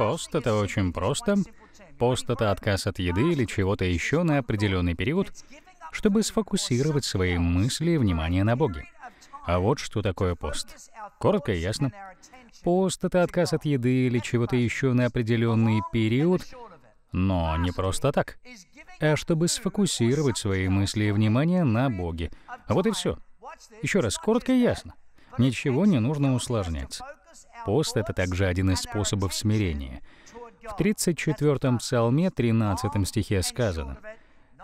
Пост — это очень просто. Пост — это отказ от еды или чего-то еще на определенный период, чтобы сфокусировать свои мысли и внимание на Боге. А вот что такое пост. Коротко и ясно. Пост — это отказ от еды или чего-то еще на определенный период, но не просто так, а чтобы сфокусировать свои мысли и внимание на Боге. Вот и все. Еще раз, коротко и ясно. Ничего не нужно усложнять. Пост — это также один из способов смирения. В 34-м псалме, 13 стихе сказано,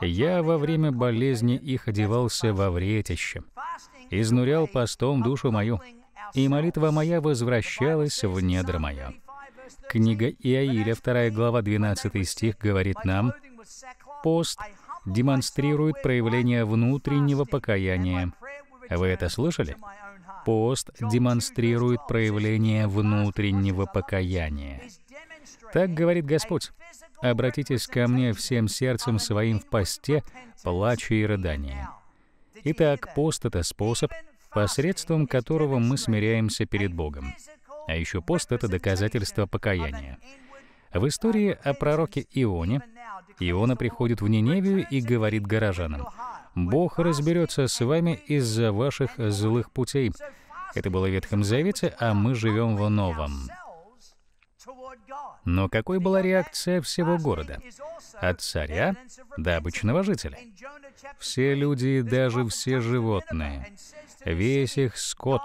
«Я во время болезни их одевался во вретище, изнурял постом душу мою, и молитва моя возвращалась в недра мое». Книга Иаиля, 2 глава, 12 стих, говорит нам, «Пост демонстрирует проявление внутреннего покаяния». Вы это слышали? пост демонстрирует проявление внутреннего покаяния. Так говорит Господь. «Обратитесь ко мне всем сердцем своим в посте, плача и рыдания». Итак, пост — это способ, посредством которого мы смиряемся перед Богом. А еще пост — это доказательство покаяния. В истории о пророке Ионе Иона приходит в Ниневию и говорит горожанам, Бог разберется с вами из-за ваших злых путей. Это было в Ветхом Завете, а мы живем в Новом. Но какой была реакция всего города? От царя до обычного жителя. Все люди и даже все животные, весь их скот,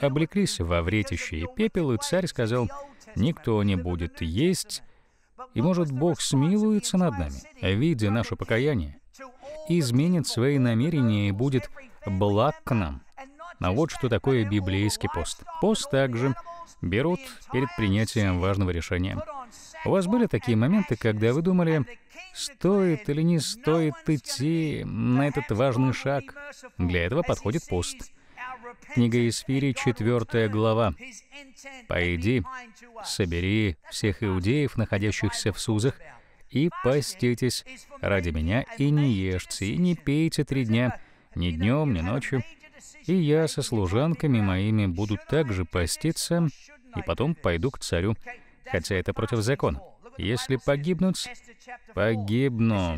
облеклись во вретище и пепел, и царь сказал, «Никто не будет есть, и, может, Бог смилуется над нами, видя наше покаяние, изменит свои намерения и будет благ к нам. Но а вот что такое библейский пост. Пост также берут перед принятием важного решения. У вас были такие моменты, когда вы думали, стоит или не стоит идти на этот важный шаг? Для этого подходит пост. Книга Исфири, 4 глава. «Пойди, собери всех иудеев, находящихся в Сузах, и поститесь ради меня, и не ешьте, и не пейте три дня, ни днем, ни ночью. И я со служанками моими буду также поститься, и потом пойду к царю, хотя это против закона. Если погибнуть, погибну.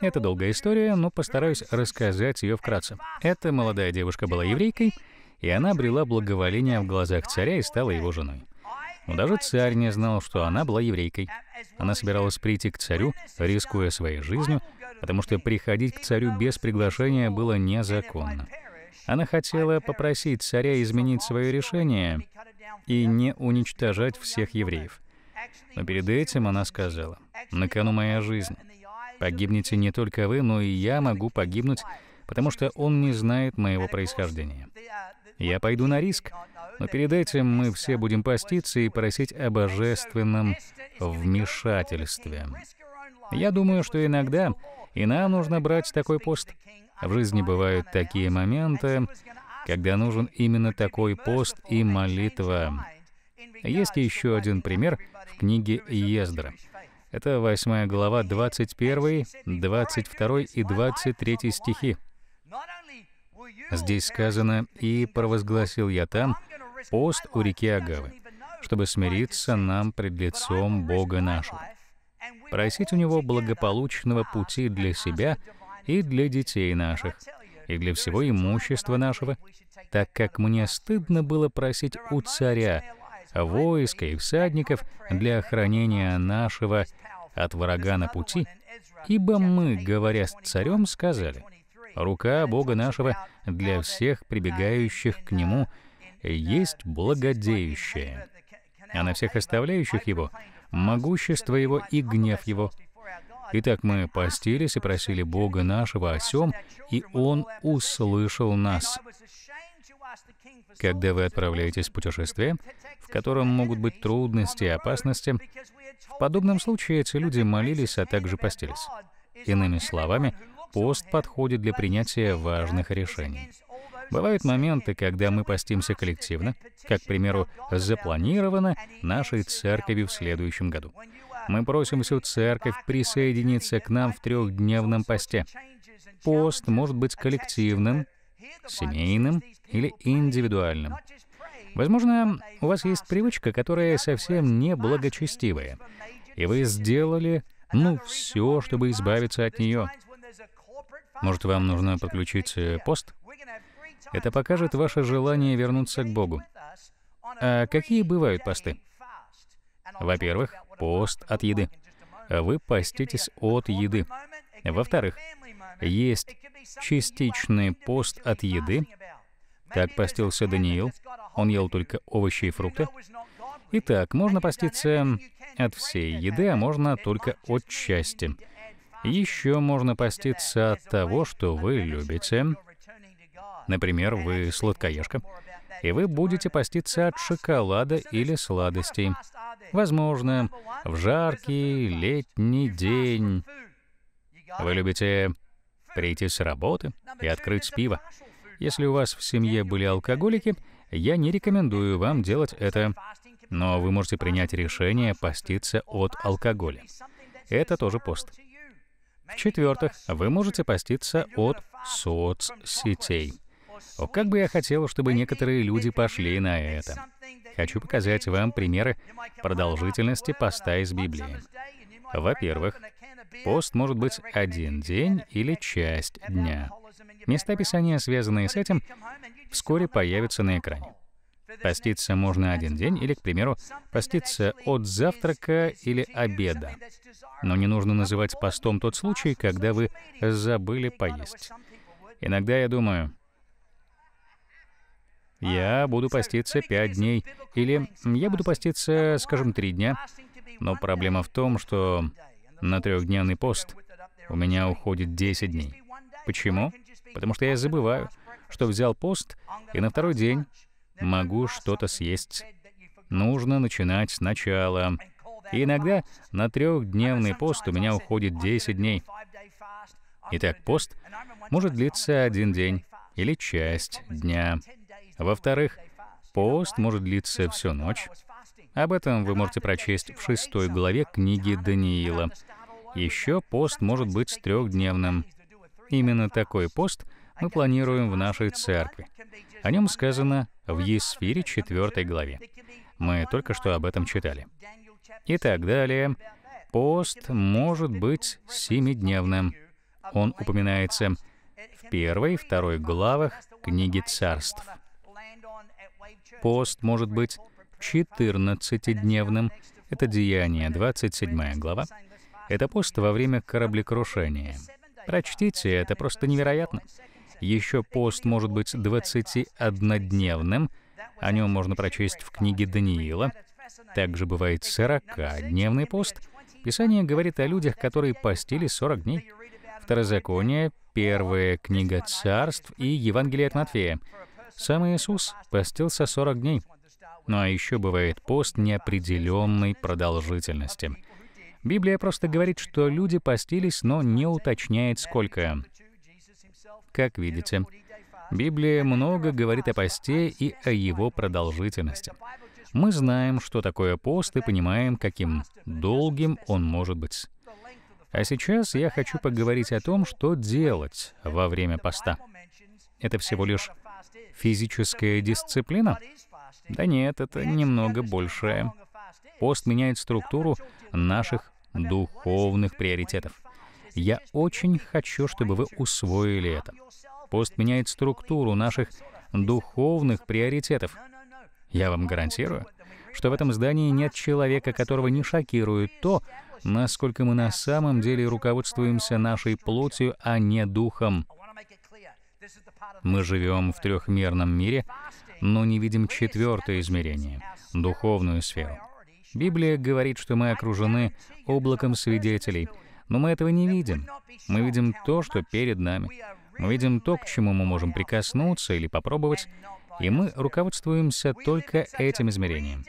Это долгая история, но постараюсь рассказать ее вкратце. Эта молодая девушка была еврейкой, и она обрела благоволение в глазах царя и стала его женой. Но даже царь не знал, что она была еврейкой. Она собиралась прийти к царю, рискуя своей жизнью, потому что приходить к царю без приглашения было незаконно. Она хотела попросить царя изменить свое решение и не уничтожать всех евреев. Но перед этим она сказала, «На кону моя жизнь. Погибнете не только вы, но и я могу погибнуть, потому что он не знает моего происхождения. Я пойду на риск, но перед этим мы все будем поститься и просить о божественном вмешательстве. Я думаю, что иногда и нам нужно брать такой пост. В жизни бывают такие моменты, когда нужен именно такой пост и молитва. Есть еще один пример в книге Ездра. Это 8 глава, 21, 22 и 23 стихи. Здесь сказано, «И провозгласил я там, пост у реки Агавы, чтобы смириться нам пред лицом Бога нашего, просить у Него благополучного пути для себя и для детей наших, и для всего имущества нашего, так как мне стыдно было просить у царя войска и всадников для охранения нашего от врага на пути, ибо мы, говоря с царем, сказали, «Рука Бога нашего для всех прибегающих к Нему есть благодеющее, а на всех оставляющих его — могущество его и гнев его. Итак, мы постились и просили Бога нашего о сем, и Он услышал нас. Когда вы отправляетесь в путешествие, в котором могут быть трудности и опасности, в подобном случае эти люди молились, а также постились. Иными словами, пост подходит для принятия важных решений. Бывают моменты, когда мы постимся коллективно, как, к примеру, запланировано нашей церковью в следующем году. Мы просим всю церковь присоединиться к нам в трехдневном посте. Пост может быть коллективным, семейным или индивидуальным. Возможно, у вас есть привычка, которая совсем не благочестивая, и вы сделали, ну, все, чтобы избавиться от нее. Может, вам нужно подключить э, пост? Это покажет ваше желание вернуться к Богу. А какие бывают посты? Во-первых, пост от еды. Вы поститесь от еды. Во-вторых, есть частичный пост от еды, так постился Даниил. Он ел только овощи и фрукты. Итак, можно поститься от всей еды, а можно только от части. Еще можно поститься от того, что вы любите, Например, вы сладкоежка, и вы будете поститься от шоколада или сладостей. Возможно, в жаркий летний день вы любите прийти с работы и открыть пиво. Если у вас в семье были алкоголики, я не рекомендую вам делать это, но вы можете принять решение поститься от алкоголя. Это тоже пост. В-четвертых, вы можете поститься от соцсетей. О, как бы я хотел, чтобы некоторые люди пошли на это. Хочу показать вам примеры продолжительности поста из Библии. Во-первых, пост может быть один день или часть дня. Места Писания, связанные с этим, вскоре появятся на экране. Поститься можно один день или, к примеру, поститься от завтрака или обеда. Но не нужно называть постом тот случай, когда вы забыли поесть. Иногда я думаю, я буду поститься пять дней, или я буду поститься, скажем, три дня. Но проблема в том, что на трехдневный пост у меня уходит 10 дней. Почему? Потому что я забываю, что взял пост, и на второй день могу что-то съесть. Нужно начинать сначала. И иногда на трехдневный пост у меня уходит 10 дней. Итак, пост может длиться один день или часть дня. Во-вторых, пост может длиться всю ночь. Об этом вы можете прочесть в шестой главе книги Даниила. Еще пост может быть трехдневным. Именно такой пост мы планируем в нашей церкви. О нем сказано в Есфире 4 главе. Мы только что об этом читали. И так далее. Пост может быть семидневным. Он упоминается в первой, второй главах книги царств. Пост может быть 14-дневным. Это Деяние, 27 глава. Это пост во время кораблекрушения. Прочтите, это просто невероятно. Еще пост может быть 21-дневным. О нем можно прочесть в книге Даниила. Также бывает 40-дневный пост. Писание говорит о людях, которые постили 40 дней. Второзаконие, первая книга царств и Евангелие от Матфея. Сам Иисус постился 40 дней. Ну а еще бывает пост неопределенной продолжительности. Библия просто говорит, что люди постились, но не уточняет, сколько. Как видите, Библия много говорит о посте и о его продолжительности. Мы знаем, что такое пост, и понимаем, каким долгим он может быть. А сейчас я хочу поговорить о том, что делать во время поста. Это всего лишь Физическая дисциплина? Да нет, это немного большее. Пост меняет структуру наших духовных приоритетов. Я очень хочу, чтобы вы усвоили это. Пост меняет структуру наших духовных приоритетов. Я вам гарантирую, что в этом здании нет человека, которого не шокирует то, насколько мы на самом деле руководствуемся нашей плотью, а не духом. Мы живем в трехмерном мире, но не видим четвертое измерение — духовную сферу. Библия говорит, что мы окружены облаком свидетелей, но мы этого не видим. Мы видим то, что перед нами. Мы видим то, к чему мы можем прикоснуться или попробовать, и мы руководствуемся только этим измерением.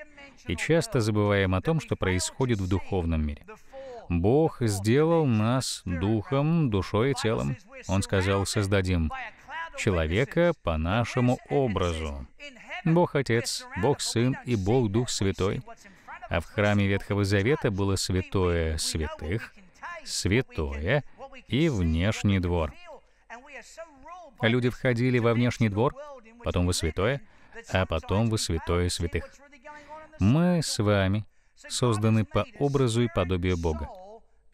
И часто забываем о том, что происходит в духовном мире. Бог сделал нас духом, душой и телом. Он сказал, создадим человека по нашему образу. Бог Отец, Бог Сын и Бог Дух Святой. А в храме Ветхого Завета было святое святых, святое и внешний двор. Люди входили во внешний двор, потом во святое, а потом во святое святых. Мы с вами созданы по образу и подобию Бога.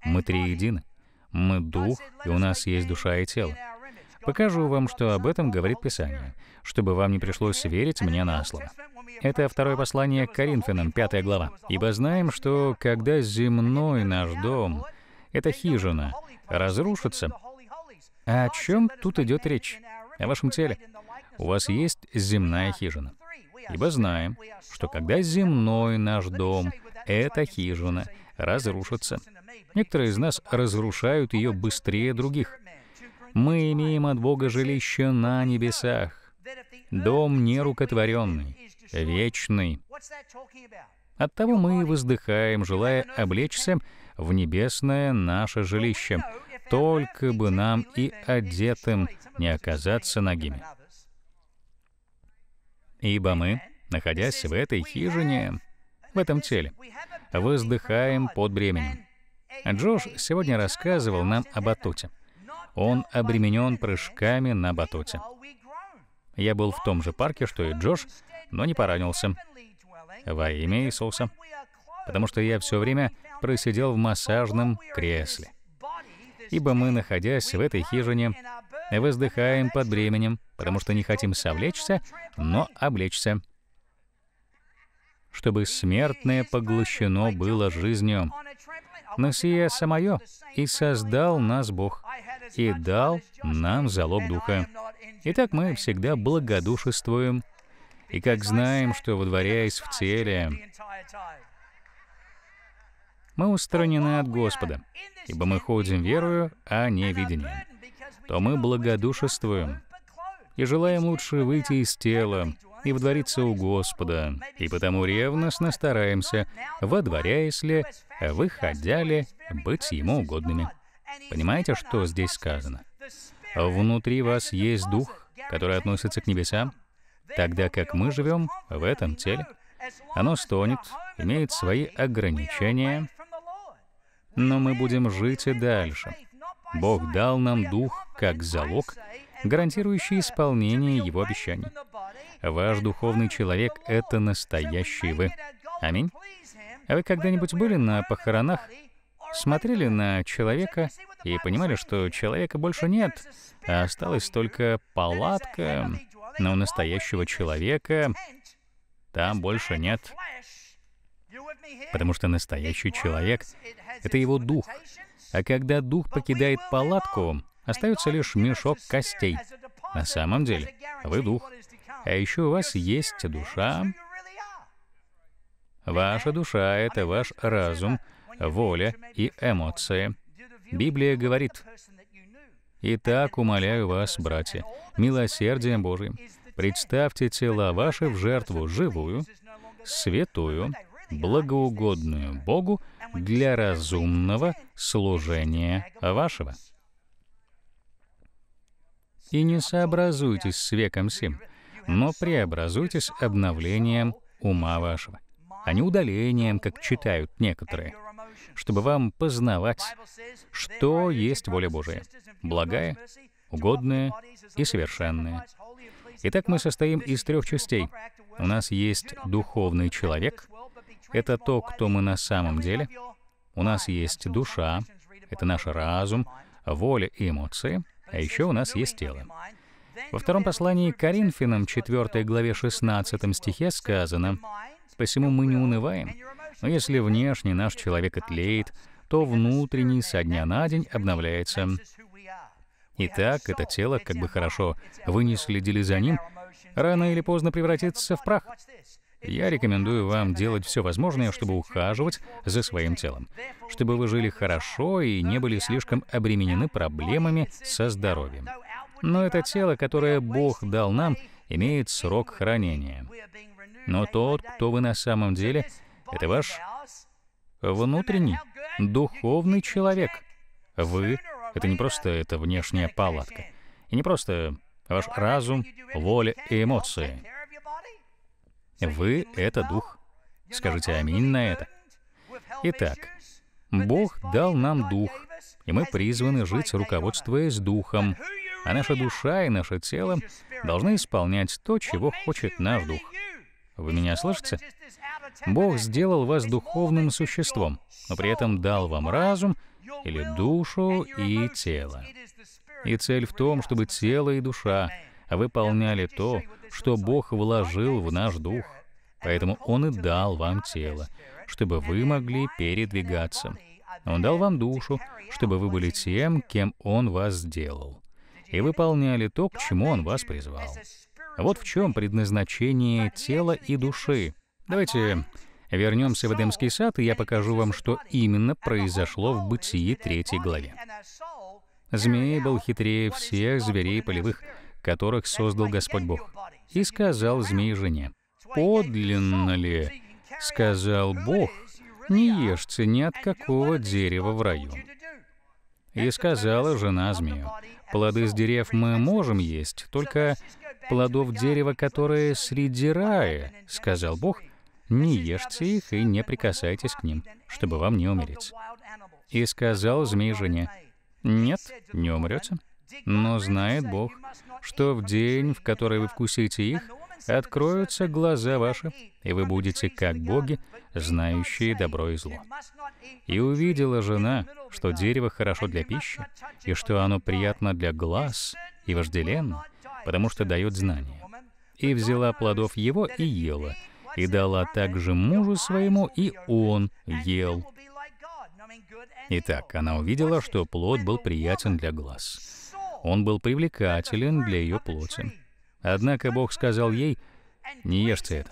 Мы триедины. Мы дух, и у нас есть душа и тело. Покажу вам, что об этом говорит Писание, чтобы вам не пришлось верить мне на слово. Это второе послание к Коринфянам, пятая глава. «Ибо знаем, что когда земной наш дом, эта хижина, разрушится, а о чем тут идет речь? О вашем теле. У вас есть земная хижина. Ибо знаем, что когда земной наш дом, эта хижина разрушится. Некоторые из нас разрушают ее быстрее других. Мы имеем от Бога жилище на небесах, дом нерукотворенный, вечный. Оттого мы воздыхаем, желая облечься в небесное наше жилище, только бы нам и одетым не оказаться ногими. Ибо мы, находясь в этой хижине, в этом теле, воздыхаем под бременем. Джош сегодня рассказывал нам об Атуте. Он обременен прыжками на батуте. Я был в том же парке, что и Джош, но не поранился. Во имя Иисуса. Потому что я все время просидел в массажном кресле. Ибо мы, находясь в этой хижине, воздыхаем под бременем, потому что не хотим совлечься, но облечься. Чтобы смертное поглощено было жизнью. Но сие самое и создал нас Бог и дал нам залог Духа. Итак, мы всегда благодушествуем, и как знаем, что, водворяясь в теле, мы устранены от Господа, ибо мы ходим верою, а не видением, то мы благодушествуем и желаем лучше выйти из тела и вдвориться у Господа, и потому ревностно стараемся, водворяясь ли, выходя ли, быть Ему угодными. Понимаете, что здесь сказано? Внутри вас есть дух, который относится к небесам, тогда как мы живем в этом теле. Оно стонет, имеет свои ограничения, но мы будем жить и дальше. Бог дал нам дух как залог, гарантирующий исполнение Его обещаний. Ваш духовный человек — это настоящий вы. Аминь. А вы когда-нибудь были на похоронах смотрели на человека и понимали, что человека больше нет, а осталась только палатка, но настоящего человека там больше нет. Потому что настоящий человек — это его дух. А когда дух покидает палатку, остается лишь мешок костей. На самом деле, вы дух. А еще у вас есть душа. Ваша душа — это ваш разум — воля и эмоции. Библия говорит, «Итак, умоляю вас, братья, милосердием Божьим, представьте тела ваши в жертву живую, святую, благоугодную Богу для разумного служения вашего. И не сообразуйтесь с веком сим, но преобразуйтесь обновлением ума вашего, а не удалением, как читают некоторые — чтобы вам познавать, что есть воля Божия, благая, угодная и совершенная. Итак, мы состоим из трех частей. У нас есть духовный человек, это то, кто мы на самом деле. У нас есть душа, это наш разум, воля и эмоции, а еще у нас есть тело. Во втором послании к Коринфянам, 4 главе 16 стихе сказано, «Посему мы не унываем, но если внешне наш человек отлеет, то внутренний со дня на день обновляется. Итак, это тело, как бы хорошо вы не следили за ним, рано или поздно превратится в прах. Я рекомендую вам делать все возможное, чтобы ухаживать за своим телом, чтобы вы жили хорошо и не были слишком обременены проблемами со здоровьем. Но это тело, которое Бог дал нам, имеет срок хранения. Но тот, кто вы на самом деле, это ваш внутренний, духовный человек. Вы — это не просто эта внешняя палатка, и не просто ваш разум, воля и эмоции. Вы — это дух. Скажите аминь на это. Итак, Бог дал нам дух, и мы призваны жить, руководствуясь духом. А наша душа и наше тело должны исполнять то, чего хочет наш дух. Вы меня слышите? Бог сделал вас духовным существом, но при этом дал вам разум или душу и тело. И цель в том, чтобы тело и душа выполняли то, что Бог вложил в наш дух. Поэтому Он и дал вам тело, чтобы вы могли передвигаться. Он дал вам душу, чтобы вы были тем, кем Он вас сделал, и выполняли то, к чему Он вас призвал. А вот в чем предназначение тела и души. Давайте вернемся в Эдемский сад, и я покажу вам, что именно произошло в Бытии 3 главе. Змей был хитрее всех зверей полевых, которых создал Господь Бог. И сказал змей жене, «Подлинно ли, — сказал Бог, — не ешьте ни от какого дерева в раю?» И сказала жена змею, «Плоды с дерев мы можем есть, только плодов дерева, которое среди рая, — сказал Бог, — не ешьте их и не прикасайтесь к ним, чтобы вам не умереть. И сказал змей жене, «Нет, не умрете, но знает Бог, что в день, в который вы вкусите их, откроются глаза ваши, и вы будете как боги, знающие добро и зло. И увидела жена, что дерево хорошо для пищи, и что оно приятно для глаз и вожделенно, потому что дает знания. И взяла плодов его и ела, и дала также мужу своему, и он ел. Итак, она увидела, что плод был приятен для глаз. Он был привлекателен для ее плоти. Однако Бог сказал ей, «Не ешьте это».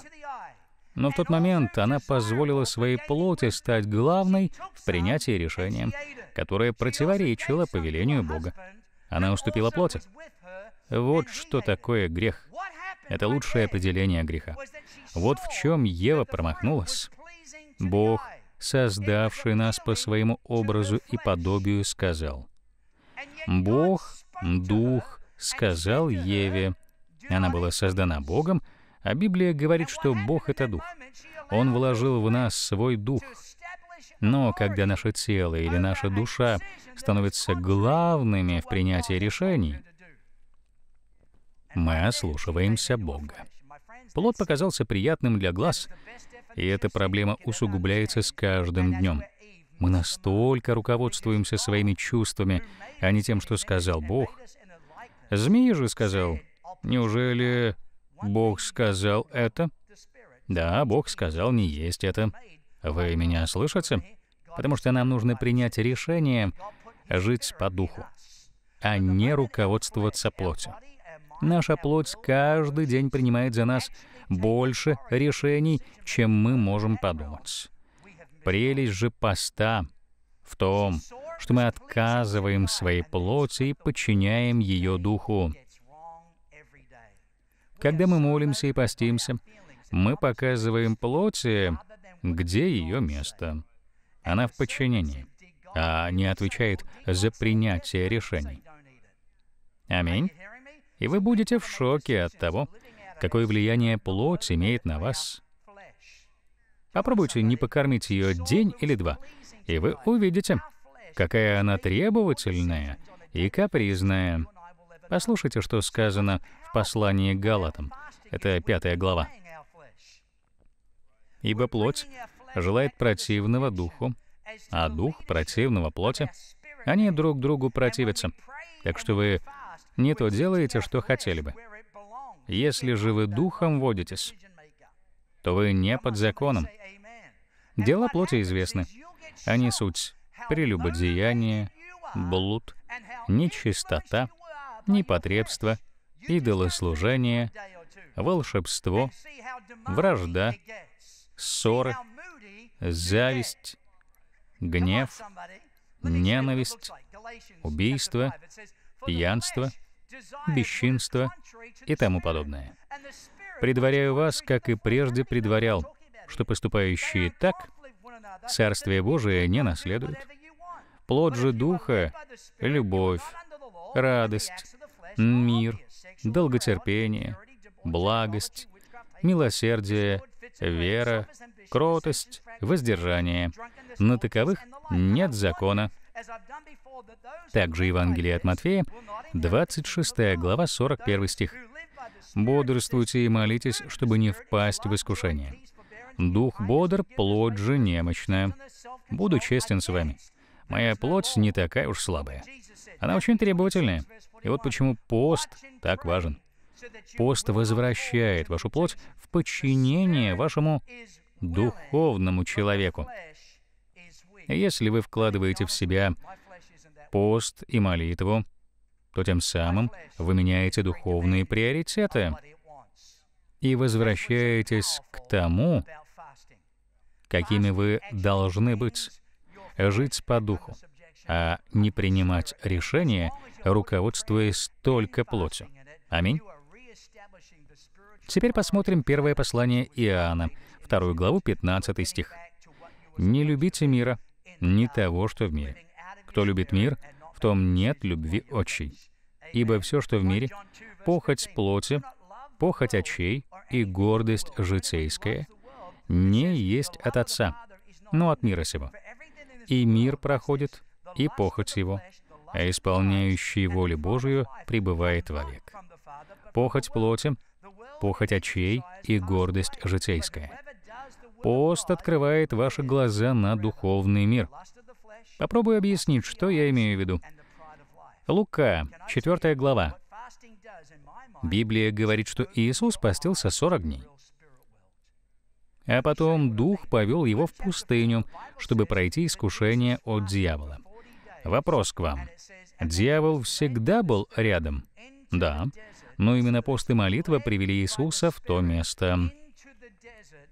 Но в тот момент она позволила своей плоти стать главной в принятии решения, которое противоречило повелению Бога. Она уступила плоти. Вот что такое грех. Это лучшее определение греха. Вот в чем Ева промахнулась. Бог, создавший нас по своему образу и подобию, сказал. Бог, Дух, сказал Еве. Она была создана Богом, а Библия говорит, что Бог — это Дух. Он вложил в нас свой Дух. Но когда наше тело или наша душа становятся главными в принятии решений — мы ослушиваемся Бога. Плод показался приятным для глаз, и эта проблема усугубляется с каждым днем. Мы настолько руководствуемся своими чувствами, а не тем, что сказал Бог. Змей же сказал, неужели Бог сказал это? Да, Бог сказал не есть это. Вы меня слышите? Потому что нам нужно принять решение жить по духу, а не руководствоваться плотью. Наша плоть каждый день принимает за нас больше решений, чем мы можем подумать. Прелесть же поста в том, что мы отказываем своей плоти и подчиняем ее духу. Когда мы молимся и постимся, мы показываем плоти, где ее место. Она в подчинении, а не отвечает за принятие решений. Аминь и вы будете в шоке от того, какое влияние плоть имеет на вас. Попробуйте не покормить ее день или два, и вы увидите, какая она требовательная и капризная. Послушайте, что сказано в послании к Галатам. Это пятая глава. «Ибо плоть желает противного духу, а дух противного плоти. Они друг другу противятся, так что вы не то делаете, что хотели бы. Если же вы духом водитесь, то вы не под законом. Дела плоти известны. Они суть прелюбодеяние, блуд, нечистота, непотребство, идолослужение, волшебство, вражда, ссоры, зависть, гнев, ненависть, убийство, пьянство — бесчинство и тому подобное. Предваряю вас, как и прежде предварял, что поступающие так Царствие Божие не наследуют. Плод же Духа — любовь, радость, мир, долготерпение, благость, милосердие, вера, кротость, воздержание. На таковых нет закона. Также Евангелие от Матфея, 26 глава, 41 стих. «Бодрствуйте и молитесь, чтобы не впасть в искушение. Дух бодр, плоть же немощная. Буду честен с вами. Моя плоть не такая уж слабая. Она очень требовательная. И вот почему пост так важен. Пост возвращает вашу плоть в подчинение вашему духовному человеку, если вы вкладываете в себя пост и молитву, то тем самым вы меняете духовные приоритеты и возвращаетесь к тому, какими вы должны быть, жить по духу, а не принимать решения, руководствуясь только плотью. Аминь. Теперь посмотрим первое послание Иоанна, вторую главу, 15 стих. «Не любите мира, ни того, что в мире. Кто любит мир, в том нет любви отчей. Ибо все, что в мире, похоть плоти, похоть очей и гордость житейская, не есть от Отца, но от мира сего. И мир проходит, и похоть его, а исполняющий волю Божию пребывает вовек. Похоть плоти, похоть очей и гордость житейская. Пост открывает ваши глаза на духовный мир. Попробую объяснить, что я имею в виду. Лука, 4 глава. Библия говорит, что Иисус постился 40 дней. А потом Дух повел его в пустыню, чтобы пройти искушение от дьявола. Вопрос к вам. Дьявол всегда был рядом? Да. Но именно пост и молитва привели Иисуса в то место.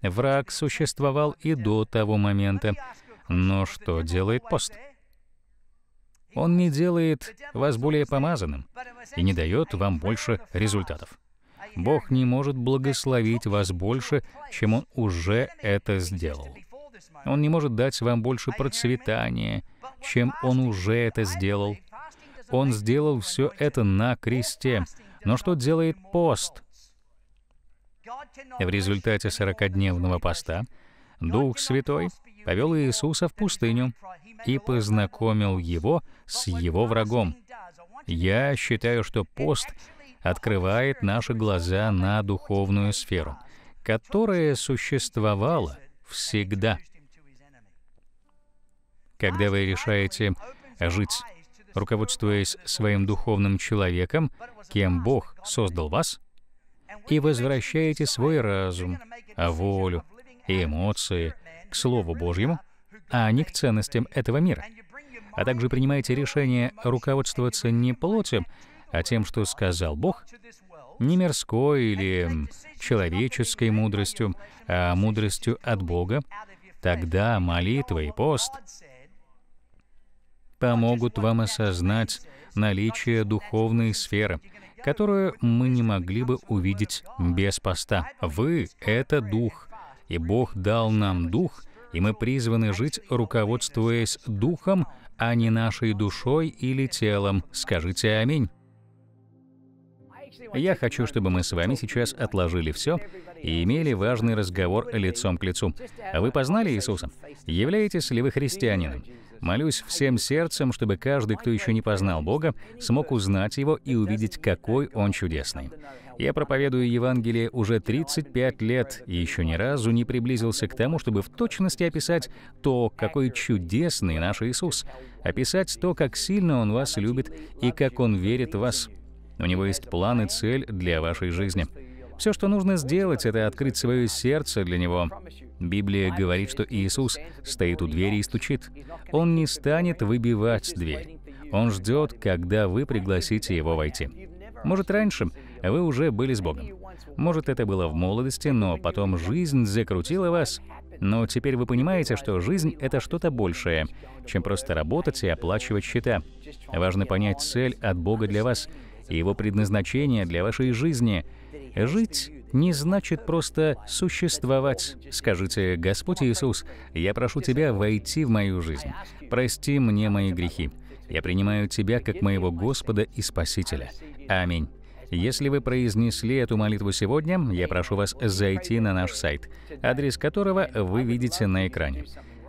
Враг существовал и до того момента. Но что делает пост? Он не делает вас более помазанным и не дает вам больше результатов. Бог не может благословить вас больше, чем Он уже это сделал. Он не может дать вам больше процветания, чем Он уже это сделал. Он сделал все это на кресте. Но что делает пост? В результате 40-дневного поста Дух Святой повел Иисуса в пустыню и познакомил его с его врагом. Я считаю, что пост открывает наши глаза на духовную сферу, которая существовала всегда. Когда вы решаете жить, руководствуясь своим духовным человеком, кем Бог создал вас, и возвращаете свой разум, а волю и эмоции к Слову Божьему, а не к ценностям этого мира. А также принимаете решение руководствоваться не плотью, а тем, что сказал Бог, не мирской или человеческой мудростью, а мудростью от Бога, тогда молитва и пост помогут вам осознать наличие духовной сферы — которую мы не могли бы увидеть без поста. Вы — это Дух, и Бог дал нам Дух, и мы призваны жить, руководствуясь Духом, а не нашей душой или телом. Скажите «Аминь». Я хочу, чтобы мы с вами сейчас отложили все и имели важный разговор лицом к лицу. Вы познали Иисуса? Являетесь ли вы христианином? Молюсь всем сердцем, чтобы каждый, кто еще не познал Бога, смог узнать Его и увидеть, какой Он чудесный. Я проповедую Евангелие уже 35 лет и еще ни разу не приблизился к тому, чтобы в точности описать то, какой чудесный наш Иисус, описать то, как сильно Он вас любит и как Он верит в вас. У Него есть план и цель для вашей жизни. Все, что нужно сделать, это открыть свое сердце для Него. Библия говорит, что Иисус стоит у двери и стучит. Он не станет выбивать дверь. Он ждет, когда вы пригласите Его войти. Может, раньше вы уже были с Богом. Может, это было в молодости, но потом жизнь закрутила вас. Но теперь вы понимаете, что жизнь — это что-то большее, чем просто работать и оплачивать счета. Важно понять цель от Бога для вас и Его предназначение для вашей жизни, Жить не значит просто существовать. Скажите, Господь Иисус, я прошу Тебя войти в мою жизнь. Прости мне мои грехи. Я принимаю Тебя как моего Господа и Спасителя. Аминь. Если вы произнесли эту молитву сегодня, я прошу вас зайти на наш сайт, адрес которого вы видите на экране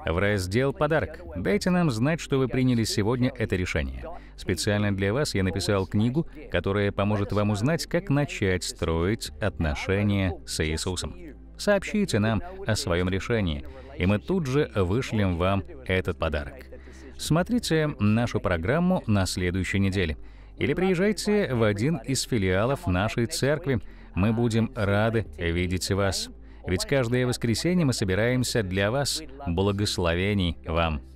в раздел «Подарок». Дайте нам знать, что вы приняли сегодня это решение. Специально для вас я написал книгу, которая поможет вам узнать, как начать строить отношения с Иисусом. Сообщите нам о своем решении, и мы тут же вышлем вам этот подарок. Смотрите нашу программу на следующей неделе. Или приезжайте в один из филиалов нашей церкви. Мы будем рады видеть вас. Ведь каждое воскресенье мы собираемся для вас. Благословений вам!